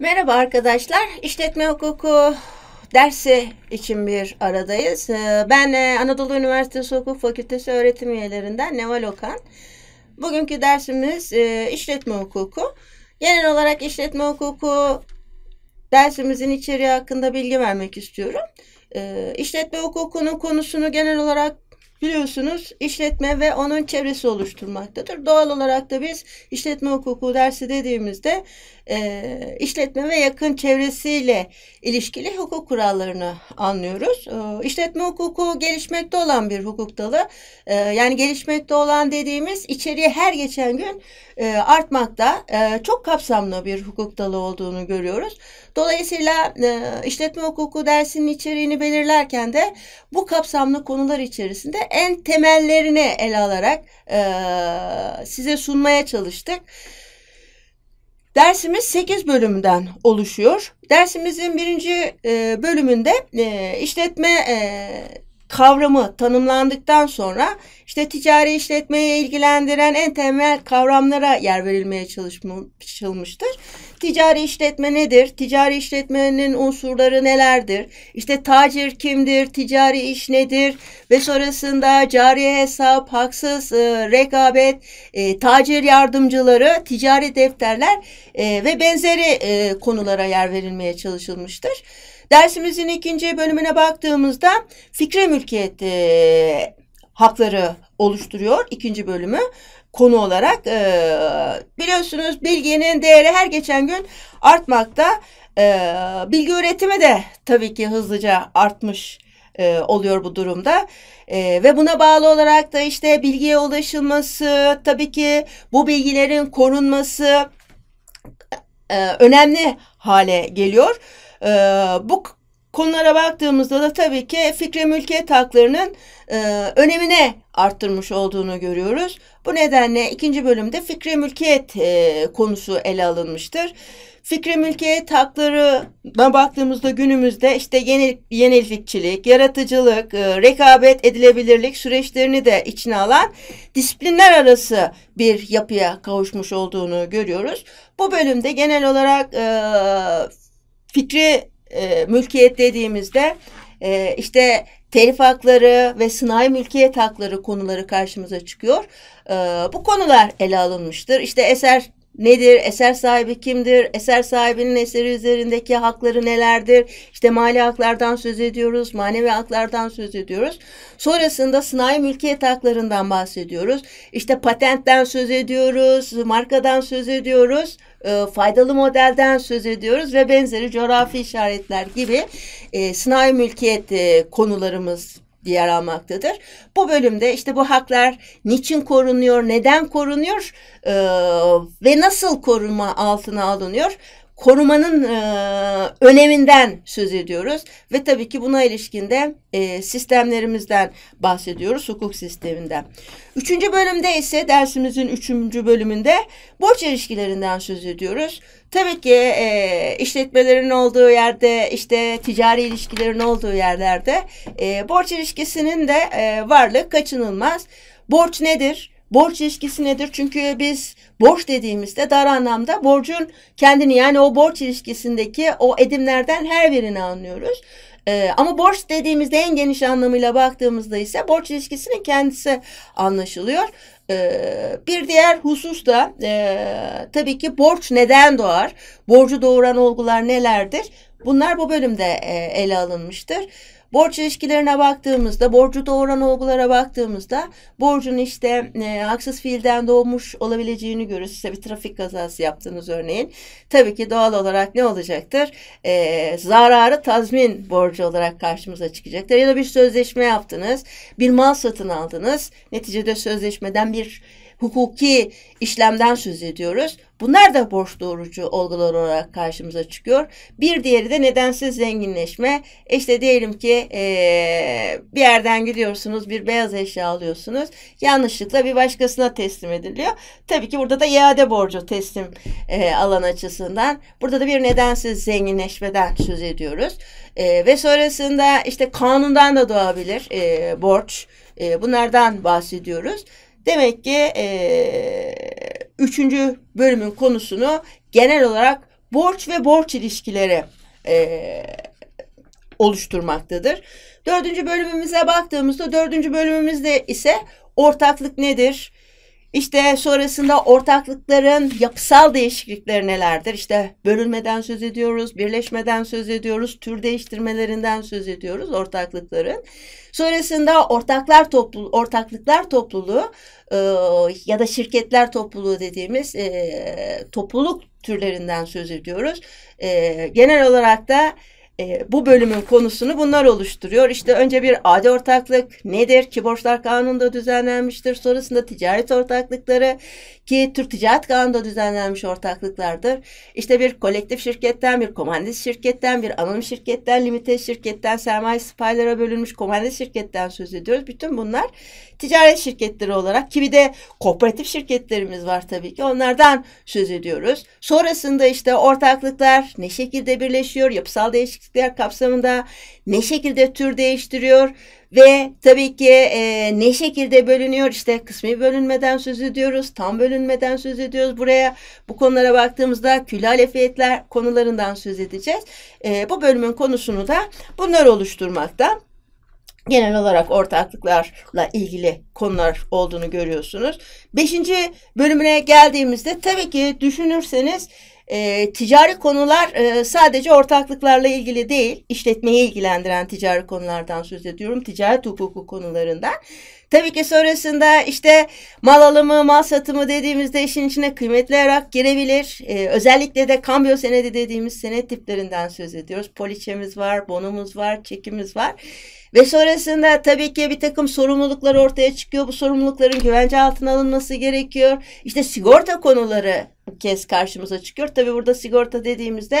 Merhaba arkadaşlar. İşletme hukuku dersi için bir aradayız. Ee, ben e, Anadolu Üniversitesi Hukuk Fakültesi öğretim üyelerinden Neval Okan. Bugünkü dersimiz e, işletme hukuku. Genel olarak işletme hukuku dersimizin içeriği hakkında bilgi vermek istiyorum. Ee, işletme hukukunun konusunu genel olarak biliyorsunuz işletme ve onun çevresi oluşturmaktadır. Doğal olarak da biz işletme hukuku dersi dediğimizde e, işletme ve yakın çevresiyle ilişkili hukuk kurallarını anlıyoruz. E, işletme hukuku gelişmekte olan bir hukuk dalı. E, yani gelişmekte olan dediğimiz içeriye her geçen gün e, artmakta e, çok kapsamlı bir hukuk dalı olduğunu görüyoruz. Dolayısıyla e, işletme hukuku dersinin içeriğini belirlerken de bu kapsamlı konular içerisinde en temellerini ele alarak e, size sunmaya çalıştık. Dersimiz 8 bölümden oluşuyor. Dersimizin birinci e, bölümünde e, işletme e, kavramı tanımlandıktan sonra işte ticari işletmeyi ilgilendiren en temel kavramlara yer verilmeye çalışmıştır. Ticari işletme nedir? Ticari işletmenin unsurları nelerdir? İşte tacir kimdir? Ticari iş nedir? Ve sonrasında cari hesap, haksız e, rekabet, e, tacir yardımcıları, ticari defterler e, ve benzeri e, konulara yer verilmeye çalışılmıştır. Dersimizin ikinci bölümüne baktığımızda fikri mülkiyet e, hakları oluşturuyor ikinci bölümü konu olarak e, biliyorsunuz bilginin değeri her geçen gün artmakta. E, bilgi üretimi de tabii ki hızlıca artmış e, oluyor bu durumda. E, ve buna bağlı olarak da işte bilgiye ulaşılması, tabii ki bu bilgilerin korunması e, önemli hale geliyor. E, bu konulara baktığımızda da tabii ki fikri mülkiyet haklarının e, önemine arttırmış olduğunu görüyoruz. Bu nedenle ikinci bölümde fikri mülkiyet e, konusu ele alınmıştır. Fikri mülkiyet haklarına baktığımızda günümüzde işte yeni, yenilikçilik, yaratıcılık, e, rekabet edilebilirlik süreçlerini de içine alan disiplinler arası bir yapıya kavuşmuş olduğunu görüyoruz. Bu bölümde genel olarak e, fikri e, mülkiyet dediğimizde e, işte telif hakları ve sınai mülkiyet hakları konuları karşımıza çıkıyor. E, bu konular ele alınmıştır. İşte eser nedir, eser sahibi kimdir, eser sahibinin eseri üzerindeki hakları nelerdir, İşte mali haklardan söz ediyoruz, manevi haklardan söz ediyoruz. Sonrasında sınai mülkiyet haklarından bahsediyoruz. İşte patentten söz ediyoruz, markadan söz ediyoruz, e, faydalı modelden söz ediyoruz ve benzeri coğrafi işaretler gibi e, sınai mülkiyet e, konularımız yer almaktadır. Bu bölümde işte bu haklar niçin korunuyor, neden korunuyor e, ve nasıl koruma altına alınıyor korumanın e, öneminden söz ediyoruz ve tabii ki buna ilişkinde e, sistemlerimizden bahsediyoruz, hukuk sisteminden. Üçüncü bölümde ise dersimizin üçüncü bölümünde borç ilişkilerinden söz ediyoruz. Tabii ki e, işletmelerin olduğu yerde, işte ticari ilişkilerin olduğu yerlerde e, borç ilişkisinin de e, varlığı kaçınılmaz. Borç nedir? borç ilişkisi nedir? Çünkü biz borç dediğimizde dar anlamda borcun kendini yani o borç ilişkisindeki o edimlerden her birini anlıyoruz. Ee, ama borç dediğimizde en geniş anlamıyla baktığımızda ise borç ilişkisinin kendisi anlaşılıyor. Ee, bir diğer husus da e, tabii ki borç neden doğar? Borcu doğuran olgular nelerdir? Bunlar bu bölümde e, ele alınmıştır. Borç ilişkilerine baktığımızda, borcu doğuran olgulara baktığımızda borcun işte e, haksız fiilden doğmuş olabileceğini görürüz. Size bir trafik kazası yaptığınız örneğin. Tabii ki doğal olarak ne olacaktır? E, zararı tazmin borcu olarak karşımıza çıkacaktır. Ya da bir sözleşme yaptınız, bir mal satın aldınız. Neticede sözleşmeden bir hukuki işlemden söz ediyoruz. Bunlar da borç doğurucu olgular olarak karşımıza çıkıyor. Bir diğeri de nedensiz zenginleşme. İşte diyelim ki ee, bir yerden gidiyorsunuz bir beyaz eşya alıyorsunuz. Yanlışlıkla bir başkasına teslim ediliyor. Tabii ki burada da iade borcu teslim e, alan açısından. Burada da bir nedensiz zenginleşmeden söz ediyoruz. E, ve sonrasında işte kanundan da doğabilir e, borç. E, bunlardan bahsediyoruz. Demek ki e, üçüncü bölümün konusunu genel olarak borç ve borç ilişkileri e, oluşturmaktadır. Dördüncü bölümümüze baktığımızda dördüncü bölümümüzde ise ortaklık nedir? İşte sonrasında ortaklıkların yapısal değişiklikleri nelerdir? İşte bölünmeden söz ediyoruz, birleşmeden söz ediyoruz, tür değiştirmelerinden söz ediyoruz ortaklıkların. Sonrasında ortaklar toplu ortaklıklar topluluğu e, ya da şirketler topluluğu dediğimiz e, topluluk türlerinden söz ediyoruz. E, genel olarak da e, bu bölümün konusunu bunlar oluşturuyor. İşte önce bir adi ortaklık nedir ki borçlar kanununda düzenlenmiştir. Sonrasında ticaret ortaklıkları ki Türk Ticaret Kanunu'nda düzenlenmiş ortaklıklardır. İşte bir kolektif şirketten, bir komandit şirketten, bir anonim şirketten, limite şirketten, sermayesi paylara bölünmüş komandit şirketten söz ediyoruz. Bütün bunlar ticaret şirketleri olarak ki bir de kooperatif şirketlerimiz var tabii ki onlardan söz ediyoruz. Sonrasında işte ortaklıklar ne şekilde birleşiyor, yapısal değişiklik değişiklikler kapsamında ne şekilde tür değiştiriyor ve tabii ki e, ne şekilde bölünüyor işte kısmi bölünmeden söz ediyoruz tam bölünmeden söz ediyoruz buraya bu konulara baktığımızda külalefiyetler konularından söz edeceğiz e, bu bölümün konusunu da bunlar oluşturmakta genel olarak ortaklıklarla ilgili konular olduğunu görüyorsunuz. Beşinci bölümüne geldiğimizde tabii ki düşünürseniz e, ticari konular e, sadece ortaklıklarla ilgili değil, işletmeyi ilgilendiren ticari konulardan söz ediyorum. Ticaret hukuku konularından. Tabii ki sonrasında işte mal alımı, mal satımı dediğimizde işin içine kıymetli olarak girebilir. Ee, özellikle de kambiyo senedi dediğimiz senet tiplerinden söz ediyoruz. Poliçemiz var, bonumuz var, çekimiz var. Ve sonrasında tabii ki bir takım sorumluluklar ortaya çıkıyor. Bu sorumlulukların güvence altına alınması gerekiyor. İşte sigorta konuları bu kez karşımıza çıkıyor. Tabii burada sigorta dediğimizde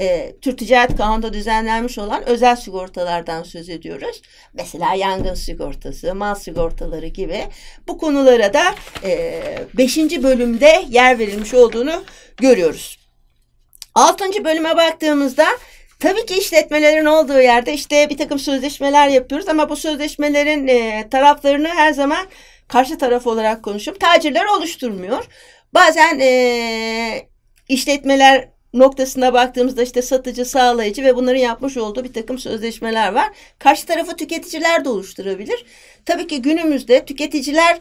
e, Türk Ticaret Kanunu'nda düzenlenmiş olan özel sigortalardan söz ediyoruz. Mesela yangın sigortası, mal sigortaları gibi bu konulara da 5. E, bölümde yer verilmiş olduğunu görüyoruz. 6. bölüme baktığımızda Tabii ki işletmelerin olduğu yerde işte bir takım sözleşmeler yapıyoruz ama bu sözleşmelerin e, taraflarını her zaman karşı taraf olarak konuşup tacirler oluşturmuyor. Bazen e, işletmeler noktasına baktığımızda işte satıcı, sağlayıcı ve bunların yapmış olduğu bir takım sözleşmeler var. Karşı tarafı tüketiciler de oluşturabilir. Tabii ki günümüzde tüketiciler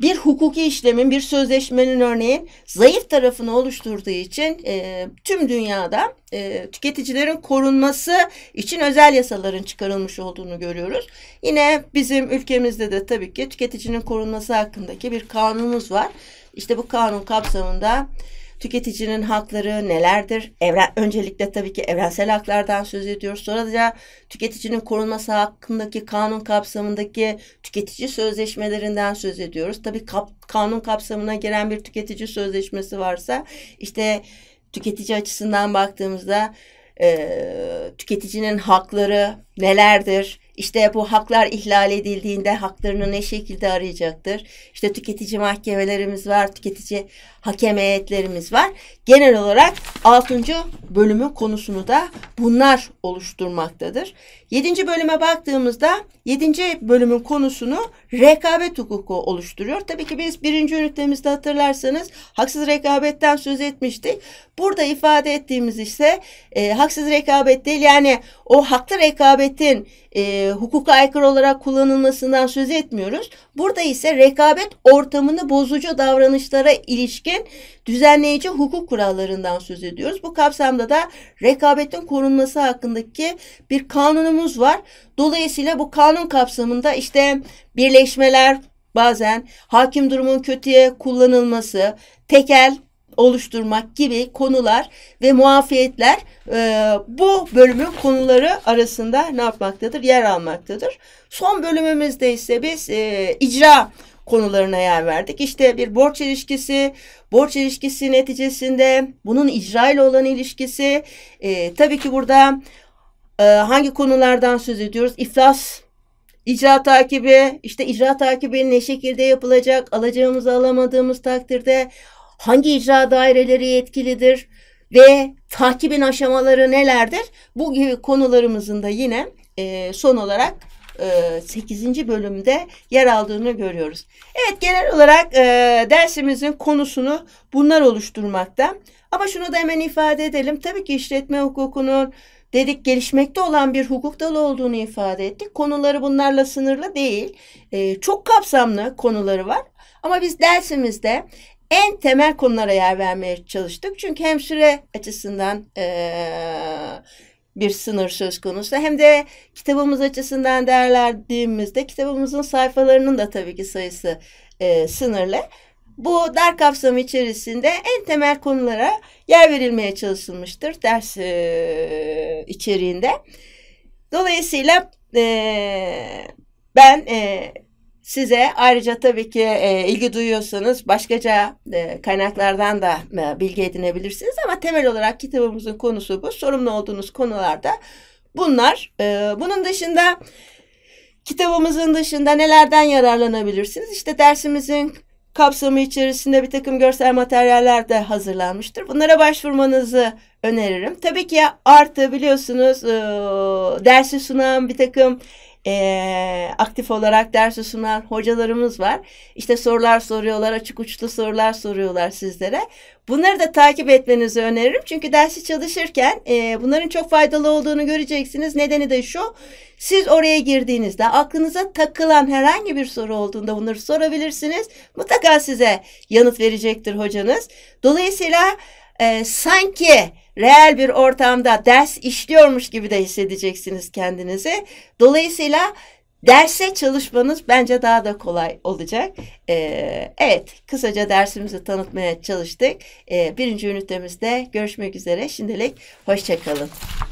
bir hukuki işlemin, bir sözleşmenin örneği, zayıf tarafını oluşturduğu için e, tüm dünyada e, tüketicilerin korunması için özel yasaların çıkarılmış olduğunu görüyoruz. Yine bizim ülkemizde de tabii ki tüketicinin korunması hakkındaki bir kanunumuz var. İşte bu kanun kapsamında Tüketicinin hakları nelerdir? Evren, öncelikle tabii ki evrensel haklardan söz ediyoruz. Sonra da tüketicinin korunması hakkındaki kanun kapsamındaki tüketici sözleşmelerinden söz ediyoruz. Tabii kap, kanun kapsamına giren bir tüketici sözleşmesi varsa işte tüketici açısından baktığımızda e, tüketicinin hakları nelerdir? İşte bu haklar ihlal edildiğinde haklarını ne şekilde arayacaktır? İşte tüketici mahkemelerimiz var, tüketici hakem heyetlerimiz var. Genel olarak 6 bölümün konusunu da bunlar oluşturmaktadır. 7. bölüme baktığımızda 7. bölümün konusunu rekabet hukuku oluşturuyor. Tabii ki biz 1. ünitemizde hatırlarsanız haksız rekabetten söz etmiştik. Burada ifade ettiğimiz ise e, haksız rekabet değil yani o haklı rekabetin e, hukuka aykırı olarak kullanılmasından söz etmiyoruz. Burada ise rekabet ortamını bozucu davranışlara ilişkin düzenleyici hukuk kurallarından söz ediyoruz. Bu kapsamda anlamda da rekabetin korunması hakkındaki bir kanunumuz var. Dolayısıyla bu kanun kapsamında işte birleşmeler bazen hakim durumun kötüye kullanılması, tekel oluşturmak gibi konular ve muafiyetler e, bu bölümün konuları arasında ne yapmaktadır? Yer almaktadır. Son bölümümüzde ise biz e, icra konularına yer verdik. İşte bir borç ilişkisi, borç ilişkisi neticesinde bunun icra ile olan ilişkisi. E, tabii ki burada e, hangi konulardan söz ediyoruz? İflas icra takibi, işte icra takibi ne şekilde yapılacak, alacağımızı alamadığımız takdirde hangi icra daireleri yetkilidir ve takibin aşamaları nelerdir? Bu gibi konularımızın da yine e, son olarak 8. E, bölümde yer aldığını görüyoruz. Evet genel olarak e, dersimizin konusunu bunlar oluşturmakta. Ama şunu da hemen ifade edelim. Tabii ki işletme hukukunun dedik gelişmekte olan bir hukuk dalı olduğunu ifade ettik. Konuları bunlarla sınırlı değil. E, çok kapsamlı konuları var. Ama biz dersimizde en temel konulara yer vermeye çalıştık. Çünkü hem süre açısından e, bir sınır söz konusu. Hem de kitabımız açısından değerlendirdiğimizde kitabımızın sayfalarının da tabii ki sayısı e, sınırlı. Bu dar kapsam içerisinde en temel konulara yer verilmeye çalışılmıştır ders e, içeriğinde. Dolayısıyla e, ben e, Size ayrıca tabii ki e, ilgi duyuyorsanız başkaca e, kaynaklardan da e, bilgi edinebilirsiniz ama temel olarak kitabımızın konusu bu. Sorumlu olduğunuz konularda bunlar. E, bunun dışında kitabımızın dışında nelerden yararlanabilirsiniz? İşte dersimizin kapsamı içerisinde bir takım görsel materyaller de hazırlanmıştır. Bunlara başvurmanızı öneririm. Tabii ki artı biliyorsunuz e, dersi sunan bir takım e, aktif olarak dersi sunan hocalarımız var. İşte sorular soruyorlar, açık uçlu sorular soruyorlar sizlere. Bunları da takip etmenizi öneririm. Çünkü dersi çalışırken e, bunların çok faydalı olduğunu göreceksiniz. Nedeni de şu, siz oraya girdiğinizde aklınıza takılan herhangi bir soru olduğunda bunları sorabilirsiniz. Mutlaka size yanıt verecektir hocanız. Dolayısıyla e, sanki reel bir ortamda ders işliyormuş gibi de hissedeceksiniz kendinizi. Dolayısıyla derse çalışmanız bence daha da kolay olacak. Ee, evet, kısaca dersimizi tanıtmaya çalıştık. Ee, birinci ünitemizde görüşmek üzere. Şimdilik hoşçakalın.